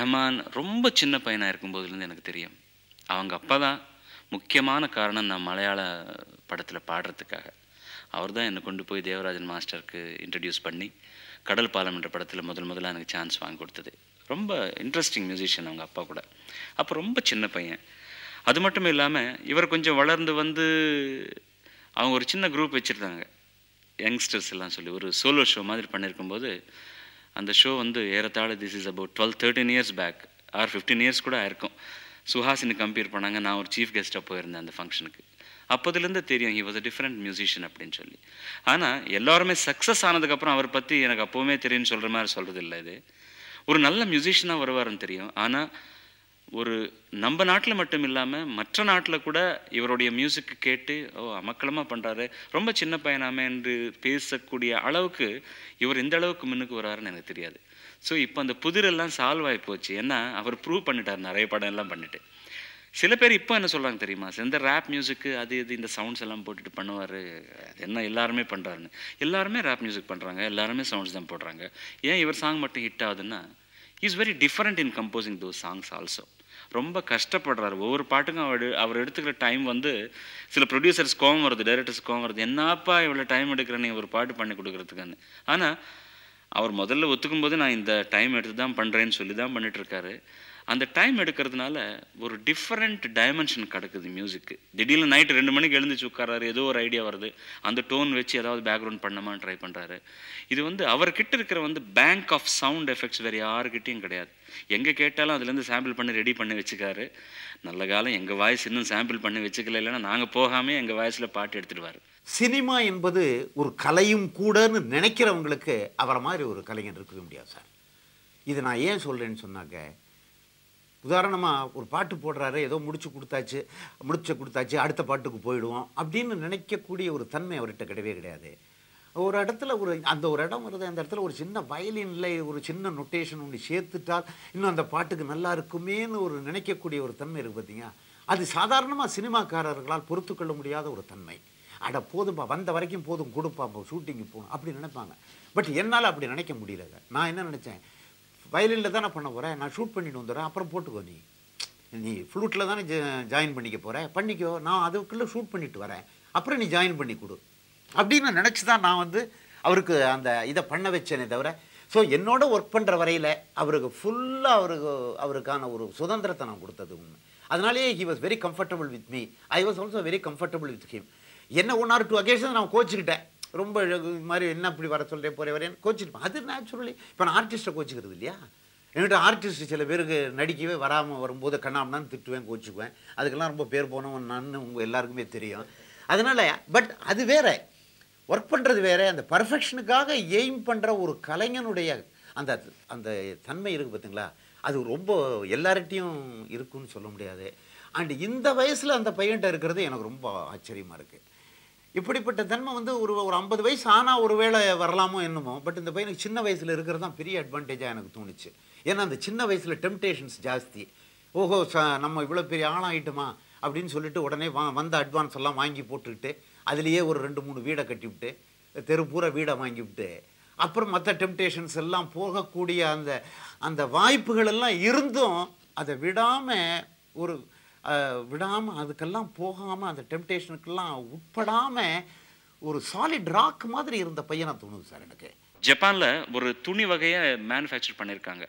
ரஹ்மான் ரொம்ப சின்ன பையனாக இருக்கும்போதுலேருந்து எனக்கு தெரியும் அவங்க அப்பா தான் முக்கியமான காரணம் நான் மலையாள படத்தில் பாடுறதுக்காக அவர் தான் என்னை கொண்டு போய் தேவராஜன் மாஸ்டருக்கு இன்ட்ரடியூஸ் பண்ணி கடல் பாலம் என்ற படத்தில் முதல் முதல்ல எனக்கு சான்ஸ் வாங்கி கொடுத்தது ரொம்ப இன்ட்ரெஸ்டிங் மியூசிஷியன் அவங்க அப்பா கூட அப்போ ரொம்ப சின்ன பையன் அது மட்டும் இல்லாமல் இவர் கொஞ்சம் வளர்ந்து வந்து அவங்க ஒரு சின்ன குரூப் வச்சுருந்தாங்க யங்ஸ்டர்ஸ் எல்லாம் சொல்லி ஒரு சோலோ ஷோ மாதிரி பண்ணியிருக்கும்போது அந்த ஷோ வந்து ஏறத்தாழ this is about twelve thirteen years back or fifteen years கூட ஆயிருக்கும் சுஹாசினு கம்பேர் பண்ணாங்க நான் ஒரு சீஃப் கெஸ்ட்டாக போயிருந்தேன் அந்த ஃபங்க்ஷனுக்கு அப்போதுலேருந்து தெரியும் he was a different musician அப்படின்னு சொல்லி ஆனால் எல்லாருமே சக்ஸஸ் ஆனதுக்கப்புறம் அவரை பற்றி எனக்கு அப்போவுமே தெரியும்னு சொல்கிற மாதிரி சொல்கிறது இல்லை இது ஒரு நல்ல மியூசிஷியனாக வருவார்னு தெரியும் ஆனால் ஒரு நம்ம நாட்டில் மட்டும் இல்லாமல் மற்ற நாட்டில் கூட இவருடைய மியூசிக்கு கேட்டு ஓ அமக்கலமாக பண்ணுறாரு ரொம்ப சின்ன பையனாமே என்று பேசக்கூடிய அளவுக்கு இவர் இந்த அளவுக்கு முன்னுக்கு வராருன்னு எனக்கு தெரியாது ஸோ இப்போ அந்த புதிரெல்லாம் சால்வ் ஆகி போச்சு ஏன்னா அவர் ப்ரூவ் பண்ணிட்டார் நிறைய படம் எல்லாம் பண்ணிட்டு சில பேர் இப்போ என்ன சொல்கிறாங்க தெரியுமா இந்த ரேப் மியூசிக்கு அது இது இந்த சவுண்ட்ஸ் எல்லாம் போட்டுட்டு பண்ணுவார் அது என்ன எல்லாருமே பண்ணுறாருன்னு எல்லாருமே ரேப் மியூசிக் பண்ணுறாங்க எல்லாருமே சவுண்ட்ஸ் தான் போடுறாங்க ஏன் இவர் சாங் மட்டும் ஹிட் ஆகுதுன்னா is very different in composing those songs also ரொம்ப கஷ்டப்படுறாரு ஒவ்வொரு பாட்டுக்கும் அவர் அவர் எடுத்துக்கிற டைம் வந்து சில ப்ரொடியூசர்ஸ் கோவம் வருது டைரக்டர்ஸ் கோவம் வருது என்னப்பா இவ்வளோ டைம் எடுக்கிறேன் நீங்கள் ஒரு பாட்டு பண்ணி கொடுக்குறதுக்குன்னு ஆனால் அவர் முதல்ல ஒத்துக்கும் போது நான் இந்த டைம் எடுத்து தான் பண்ணுறேன்னு சொல்லி தான் பண்ணிகிட்ருக்காரு அந்த டைம் எடுக்கிறதுனால ஒரு டிஃப்ரெண்ட் டைமென்ஷன் கிடக்குது மியூசிக்கு திடீர்னு நைட்டு ரெண்டு மணிக்கு எழுந்துச்சு உட்காராரு ஏதோ ஒரு ஐடியா வருது அந்த டோன் வச்சு ஏதாவது பேக்ரவுண்ட் பண்ணமான்னு ட்ரை பண்ணுறாரு இது வந்து அவர்கிட்ட இருக்கிற வந்து பேங்க் ஆஃப் சவுண்ட் எஃபெக்ட்ஸ் வேறு யாருக்கிட்டையும் கிடையாது எங்கே கேட்டாலும் அதுலேருந்து சாம்பிள் பண்ணி ரெடி பண்ணி வச்சுக்காரு நல்ல காலம் எங்கள் வாய்ஸ் இன்னும் சாம்பிள் பண்ணி வச்சுக்கல இல்லைன்னா நாங்கள் போகாமே எங்கள் வாய்ஸில் பாட்டு எடுத்துடுவார் சினிமா என்பது ஒரு கலையும் கூடன்னு நினைக்கிறவங்களுக்கு அவரை மாதிரி ஒரு கலைஞர் இருக்கவே முடியாது சார் இது நான் ஏன் சொல்கிறேன்னு சொன்னாக்க உதாரணமாக ஒரு பாட்டு போடுறாரு ஏதோ முடிச்சு கொடுத்தாச்சு முடிச்சு கொடுத்தாச்சு அடுத்த பாட்டுக்கு போயிடுவோம் அப்படின்னு நினைக்கக்கூடிய ஒரு தன்மை அவர்கிட்ட கிடையவே கிடையாது ஒரு இடத்துல ஒரு அந்த ஒரு இடம் வருது அந்த இடத்துல ஒரு சின்ன வயலின்ல ஒரு சின்ன நொட்டேஷன் ஒன்று சேர்த்துட்டால் இன்னும் அந்த பாட்டுக்கு நல்லா இருக்குமேன்னு ஒரு நினைக்கக்கூடிய ஒரு தன்மை இருக்குது பார்த்தீங்க அது சாதாரணமாக சினிமாக்காரர்களால் பொறுத்துக்கொள்ள முடியாத ஒரு தன்மை அட போதும்பா வந்த வரைக்கும் போதும் கொடுப்பா ஷூட்டிங்கு போகணும் அப்படி நினைப்பாங்க பட் என்னால் அப்படி நினைக்க முடியலங்க நான் என்ன நினச்சேன் வயலினில் தானே பண்ண போகிறேன் நான் ஷூட் பண்ணிட்டு வந்துடுறேன் அப்புறம் போட்டுக்கோ நீ நீ ஃப்ளூட்டில் தானே ஜாயின் பண்ணிக்க போகிறேன் பண்ணிக்கோ நான் அதுக்குள்ளே ஷூட் பண்ணிட்டு வரேன் அப்புறம் நீ ஜாயின் பண்ணி கொடு அப்படின்னு நினச்சி தான் நான் வந்து அவருக்கு அந்த இதை பண்ண வச்சேனே தவிர ஸோ என்னோட ஒர்க் பண்ணுற வரையில் அவருக்கு ஃபுல்லாக அவருக்கு அவருக்கான ஒரு சுதந்திரத்தை நான் கொடுத்தது உண்மை அதனாலேயே he was very comfortable with me I was also very comfortable with him என்ன ஒன் ஆர் டூ அகேஷன் நான் கோச்சிக்கிட்டேன் ரொம்ப இது மாதிரி என்ன இப்படி வர சொல்கிறேன் போகிற வரேன் கோச்சிருப்பேன் அது நேச்சுரலி இப்போ நான் ஆர்டிஸ்ட்டை கோச்சிக்கிறது இல்லையா என்கிட்ட ஆர்டிஸ்ட் சில பேருக்கு நடிக்கவே வராமல் வரும்போது கண்ணாமனான்னு திட்டுவேன் கோச்சிக்குவேன் அதுக்கெல்லாம் ரொம்ப பேர் போனவன் நான் உங்கள் எல்லாருக்குமே தெரியும் அதனால் பட் அது வேறு ஒர்க் பண்ணுறது வேறு அந்த பர்ஃபெக்ஷனுக்காக எய்ம் பண்ணுற ஒரு கலைஞனுடைய அந்த அந்த தன்மை இருக்குது பார்த்திங்களா அது ரொம்ப எல்லார்ட்டையும் இருக்குன்னு சொல்ல முடியாது அண்ட் இந்த வயசில் அந்த பையன்கிட்ட இருக்கிறது எனக்கு ரொம்ப ஆச்சரியமாக இருக்குது இப்படிப்பட்ட தன்மை வந்து ஒரு ஒரு ஐம்பது வயசு ஆனால் ஒரு வேளை வரலாமோ என்னமோ பட் இந்த பையனுக்கு சின்ன வயசில் இருக்கிறது தான் பெரிய அட்வான்டேஜாக எனக்கு தோணுச்சு ஏன்னா அந்த சின்ன வயசில் டெம்டேஷன்ஸ் ஜாஸ்தி ஓஹோ ச நம்ம இவ்வளோ பெரிய ஆளாகிட்டுமா அப்படின்னு சொல்லிட்டு உடனே வா வந்த அட்வான்ஸ் எல்லாம் வாங்கி போட்டுக்கிட்டு அதுலேயே ஒரு ரெண்டு மூணு வீடை கட்டிவிட்டு தெரு பூரா வீடை வாங்கிவிட்டு அப்புறம் மற்ற டெம்டேஷன்ஸ் எல்லாம் போகக்கூடிய அந்த அந்த வாய்ப்புகள் எல்லாம் இருந்தும் அதை விடாமல் ஒரு விடாமல் அதுக்கெல்லாம் போகாமல் அந்த டெம்டேஷனுக்கெல்லாம் உட்படாமல் ஒரு சாலிட் ராக் மாதிரி இருந்த பையனாக தோணுது சார் எனக்கு ஜப்பானில் ஒரு துணி வகையை மேனுஃபேக்சர் பண்ணியிருக்காங்க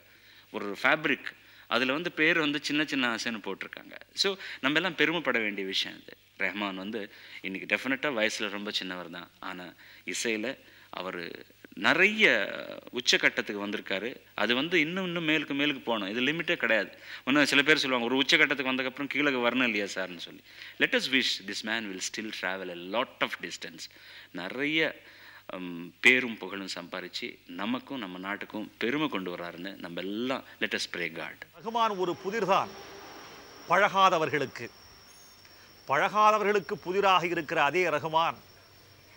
ஒரு ஃபேப்ரிக் அதில் வந்து பேர் வந்து சின்ன சின்ன ஆசைன்னு போட்டிருக்காங்க ஸோ நம்ம எல்லாம் பெருமைப்பட வேண்டிய விஷயம் இது ரெஹ்மான் வந்து இன்றைக்கி டெஃபினட்டாக வயசில் ரொம்ப சின்னவர் தான் ஆனால் இசையில் அவர் நிறைய உச்சக்கட்டத்துக்கு வந்திருக்காரு அது வந்து இன்னும் இன்னும் மேலுக்கு மேலுக்கு போகணும் இது லிமிட்டே கிடையாது ஒன்று சில பேர் சொல்லுவாங்க ஒரு உச்சக்கட்டத்துக்கு வந்தக்கப்புறம் கீழே வரணும் இல்லையா சார்னு சொல்லி let us wish this man will still travel a lot of distance நிறைய பேரும் புகழும் சம்பாதிச்சு நமக்கும் நம்ம நாட்டுக்கும் பெருமை கொண்டு வராருன்னு நம்ம எல்லாம் லெட்டஸ் பிரே காட் ரகுமான் ஒரு புதிர்தான் பழகாதவர்களுக்கு பழகாதவர்களுக்கு புதிராக இருக்கிற அதே ரகுமான்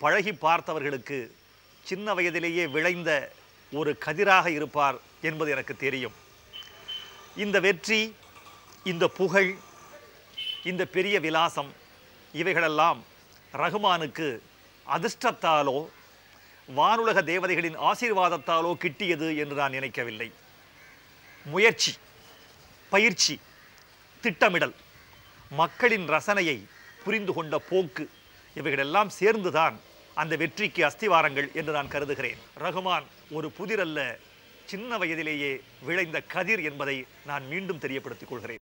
பழகி பார்த்தவர்களுக்கு சின்ன வயதிலேயே விளைந்த ஒரு கதிராக இருப்பார் என்பது எனக்கு தெரியும் இந்த வெற்றி இந்த புகழ் இந்த பெரிய விலாசம் இவைகளெல்லாம் ரகுமானுக்கு அதிர்ஷ்டத்தாலோ வானுலக தேவதைகளின் ஆசீர்வாதத்தாலோ கிட்டியது என்று நான் நினைக்கவில்லை முயற்சி பயிற்சி திட்டமிடல் மக்களின் ரசனையை புரிந்து கொண்ட போக்கு இவைகளெல்லாம் சேர்ந்துதான் அந்த வெற்றிக்கு அஸ்திவாரங்கள் என்று நான் கருதுகிறேன் ரகுமான் ஒரு புதிரல்ல சின்ன வயதிலேயே விளைந்த கதிர் என்பதை நான் மீண்டும் தெரியப்படுத்திக் கொள்கிறேன்